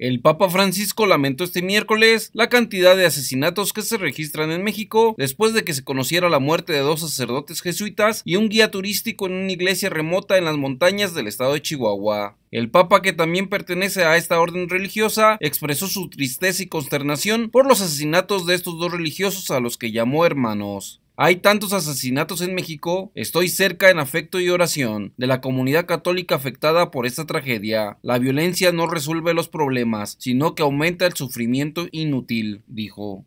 El Papa Francisco lamentó este miércoles la cantidad de asesinatos que se registran en México después de que se conociera la muerte de dos sacerdotes jesuitas y un guía turístico en una iglesia remota en las montañas del estado de Chihuahua. El Papa, que también pertenece a esta orden religiosa, expresó su tristeza y consternación por los asesinatos de estos dos religiosos a los que llamó hermanos. Hay tantos asesinatos en México, estoy cerca en afecto y oración de la comunidad católica afectada por esta tragedia. La violencia no resuelve los problemas, sino que aumenta el sufrimiento inútil, dijo.